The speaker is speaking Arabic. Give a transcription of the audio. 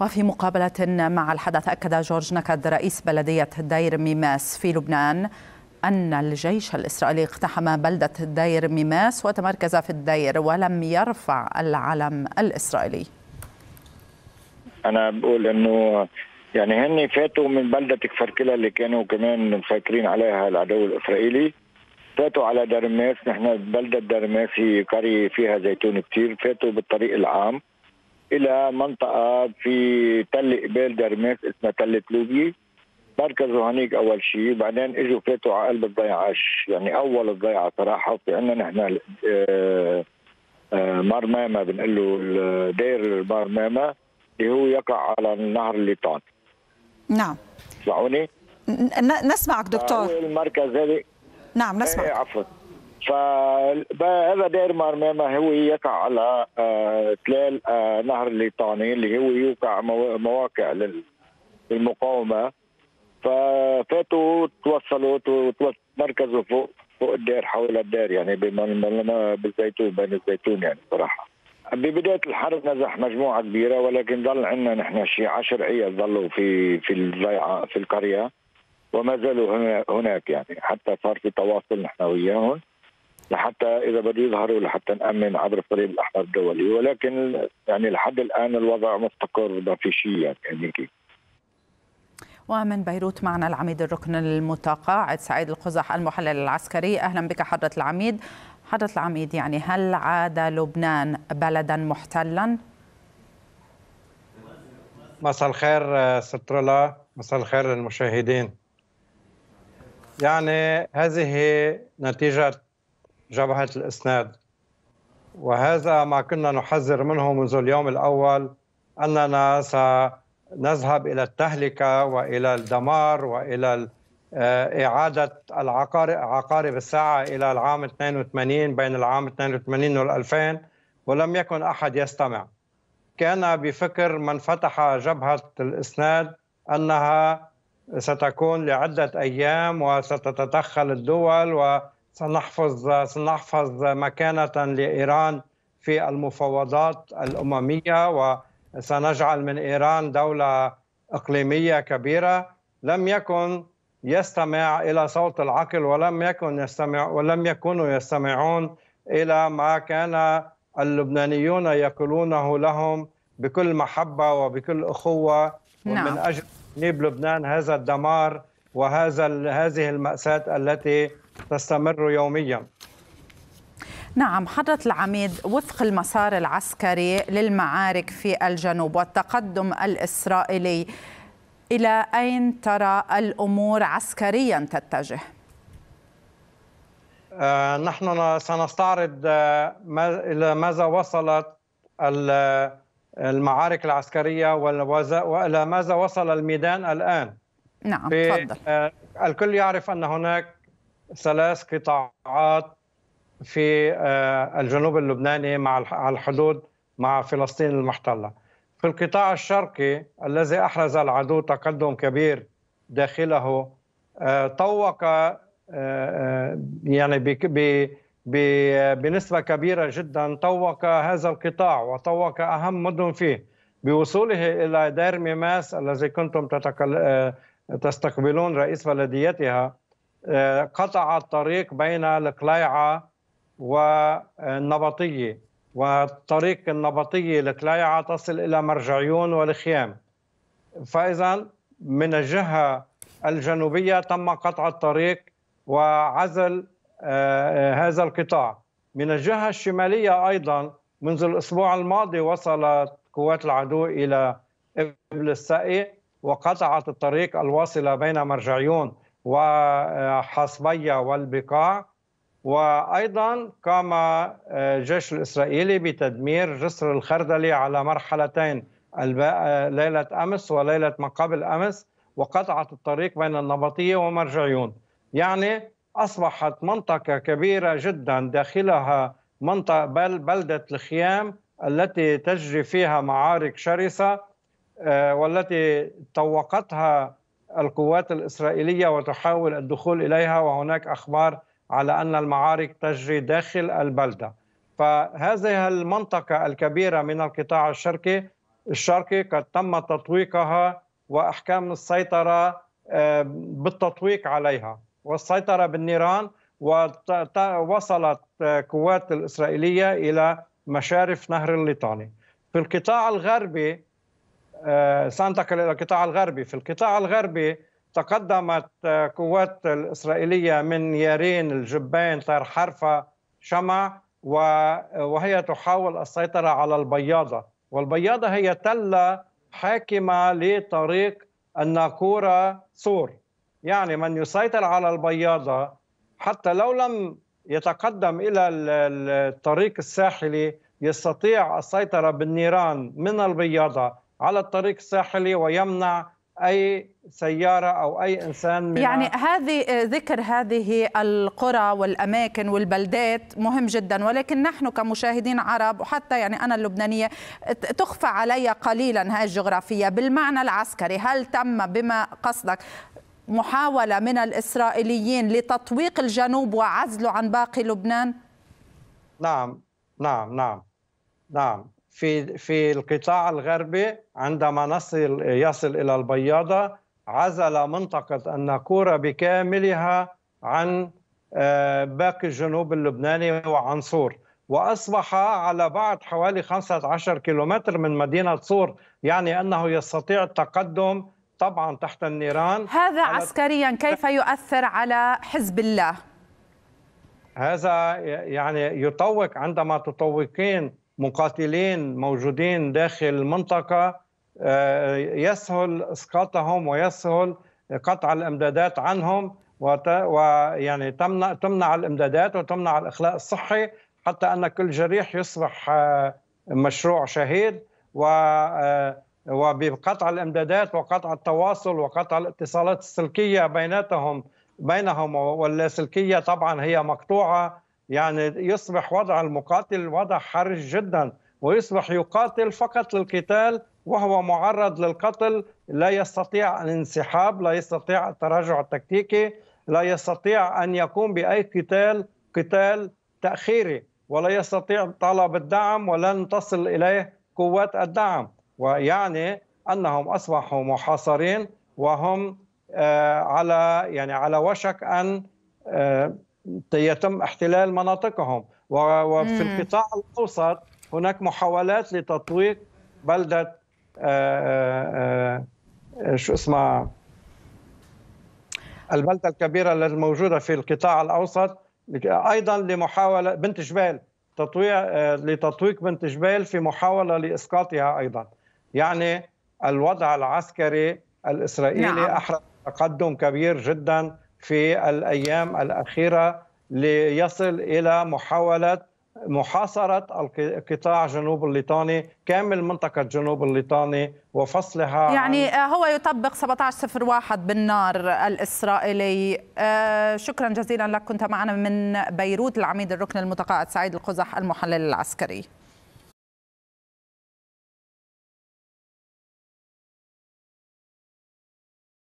وفي مقابلة مع الحدث أكد جورج نكد رئيس بلدية دير ميماس في لبنان أن الجيش الإسرائيلي اقتحم بلدة دير ميماس وتمركز في الدير ولم يرفع العلم الإسرائيلي أنا بقول أنه يعني هن فاتوا من بلدة كفركلا اللي كانوا كمان مسيطرين عليها العدو الإسرائيلي فاتوا على دارماس نحن بلدة دارماس هي قرية فيها زيتون كتير فاتوا بالطريق العام الى منطقه في تل قبال درميس اسمها تل لوبي مركزوا هنيك اول شيء بعدين اجوا فاتوا على قلب الضيعه يعني اول الضيعه صراحه في عندنا نحن آه، آه، مرمامه بنقول له دير مرمامه اللي هو يقع على اللي الليطان نعم تسمعوني؟ نسمعك دكتور المركز هذا نعم نسمعك إيه، عفوا فهذا دير مرمامة هو يقع على تلال آه، آه، نهر الليطاني اللي هو يوقع مواقع للمقاومة ففاتوا توصلوا تمركزوا فوق فوق الدير حول الدير يعني بالزيتون بين الزيتون يعني صراحه ببداية الحرب نزح مجموعة كبيرة ولكن ظل عندنا نحن شي عشر عيال ظلوا في في الضيعة في القرية وما زالوا هناك يعني حتى صار في تواصل نحن وياهم لحتى اذا بده يظهروا لحتى نامن عبر الطريق الاحمر الدولي ولكن يعني لحد الان الوضع مستقر ما في شيء يعني, يعني ومن بيروت معنا العميد الركن المتقاعد سعيد القزح المحلل العسكري اهلا بك حضره العميد حضره العميد يعني هل عاد لبنان بلدا محتلا؟ مساء الخير آه، ستر الله مساء الخير للمشاهدين يعني هذه نتيجة جبهة الإسناد وهذا ما كنا نحذر منه منذ اليوم الأول أننا سنذهب إلى التهلكة وإلى الدمار وإلى آه، إعادة عقارب الساعة إلى العام 82 بين العام 82 وال 2000 ولم يكن أحد يستمع كان بفكر من فتح جبهة الإسناد أنها ستكون لعدة أيام وستتدخل الدول و. سنحفظ سنحفظ مكانة لإيران في المفاوضات الأممية وسنجعل من إيران دولة إقليمية كبيرة لم يكن يستمع إلى صوت العقل ولم يكن يستمع ولم يكونوا يستمعون إلى ما كان اللبنانيون يقولونه لهم بكل محبة وبكل أخوة نعم. ومن أجل تجنيب لبنان هذا الدمار وهذا هذه المأساة التي تستمر يوميا نعم حضرة العميد وفق المسار العسكري للمعارك في الجنوب والتقدم الإسرائيلي إلى أين ترى الأمور عسكريا تتجه؟ آه، نحن سنستعرض آه، إلى ماذا وصلت المعارك العسكرية وإلى ماذا وصل الميدان الآن نعم تفضل آه، الكل يعرف أن هناك ثلاث قطاعات في آه، الجنوب اللبناني مع الحدود مع فلسطين المحتله. في القطاع الشرقي الذي احرز العدو تقدم كبير داخله آه، طوق آه، يعني بنسبه كبيره جدا طوق هذا القطاع وطوق اهم مدن فيه بوصوله الى دير ميماس الذي كنتم تستقبلون رئيس بلديتها قطع الطريق بين القلايعة والنبطية والطريق النبطية القلايعة تصل إلى مرجعيون والخيام فإذا من الجهة الجنوبية تم قطع الطريق وعزل آه، هذا القطاع من الجهة الشمالية أيضا منذ الأسبوع الماضي وصلت قوات العدو إلى إبل السائي وقطعت الطريق الواصلة بين مرجعيون وحصبية والبقاع وأيضا قام آه، الجيش الإسرائيلي بتدمير جسر الخردلي على مرحلتين آه، ليلة أمس وليلة ما قبل أمس وقطعت الطريق بين النبطية ومرجعيون يعني أصبحت منطقة كبيرة جدا داخلها منطقة بل بلدة الخيام التي تجري فيها معارك شرسة آه، والتي طوقتها القوات الإسرائيلية وتحاول الدخول إليها وهناك أخبار على أن المعارك تجري داخل البلدة فهذه المنطقة الكبيرة من القطاع الشرقي الشرقي قد تم تطويقها وأحكام السيطرة آه، بالتطويق عليها والسيطرة بالنيران ووصلت آه، قوات الإسرائيلية إلى مشارف نهر الليطاني في القطاع الغربي آه، سنتقل إلى القطاع الغربي في القطاع الغربي تقدمت آه، قوات الإسرائيلية من يارين الجبين طير حرفة شمع وهي تحاول السيطرة على البياضة والبياضة هي تلة حاكمة لطريق الناقورة سور يعني من يسيطر على البياضة حتى لو لم يتقدم إلى الطريق الساحلي يستطيع السيطرة بالنيران من البياضة على الطريق الساحلي ويمنع اي سياره او اي انسان من يعني هذه ذكر هذه القرى والاماكن والبلدات مهم جدا ولكن نحن كمشاهدين عرب وحتى يعني انا اللبنانيه تخفى علي قليلا هذه الجغرافيه بالمعنى العسكري هل تم بما قصدك محاوله من الاسرائيليين لتطويق الجنوب وعزله عن باقي لبنان؟ نعم نعم نعم نعم في في القطاع الغربي عندما نصل يصل الى البياضه عزل منطقه الناقوره بكاملها عن آه، باقي الجنوب اللبناني وعن صور واصبح على بعد حوالي 15 كيلومتر من مدينه صور يعني انه يستطيع التقدم طبعا تحت النيران هذا عسكريا كيف يؤثر على حزب الله هذا يعني يطوق عندما تطوقين مقاتلين موجودين داخل المنطقة آه، يسهل إسقاطهم ويسهل قطع الإمدادات عنهم ويعني تمنع تمنع الامدادات وتمنع الاخلاء الصحي حتى ان كل جريح يصبح آه، مشروع شهيد و آه، وبقطع الامدادات وقطع التواصل وقطع الاتصالات السلكيه بيناتهم بينهم واللاسلكيه طبعا هي مقطوعه يعني يصبح وضع المقاتل وضع حرج جدا ويصبح يقاتل فقط للقتال وهو معرض للقتل لا يستطيع الانسحاب لا يستطيع التراجع التكتيكي لا يستطيع أن يقوم بأي قتال قتال تأخيري ولا يستطيع طلب الدعم ولن تصل إليه قوات الدعم ويعني أنهم أصبحوا محاصرين وهم آه، على يعني على وشك أن آه، يتم احتلال مناطقهم وفي القطاع الاوسط هناك محاولات لتطويق بلده آآ آه، آآ آه، آه، شو اسمها البلده الكبيره الموجوده في القطاع الاوسط ايضا لمحاوله بنت جبال تطويع لتطويق بنت جبال في محاوله لاسقاطها ايضا يعني الوضع العسكري الاسرائيلي نعم. احرز تقدم كبير جدا في الايام الاخيره ليصل الى محاوله محاصره قطاع جنوب الليطاني كامل منطقه جنوب الليطاني وفصلها يعني آه، هو يطبق 1701 بالنار الاسرائيلي آه، شكرا جزيلا لك كنت معنا من بيروت العميد الركن المتقاعد سعيد القزح المحلل العسكري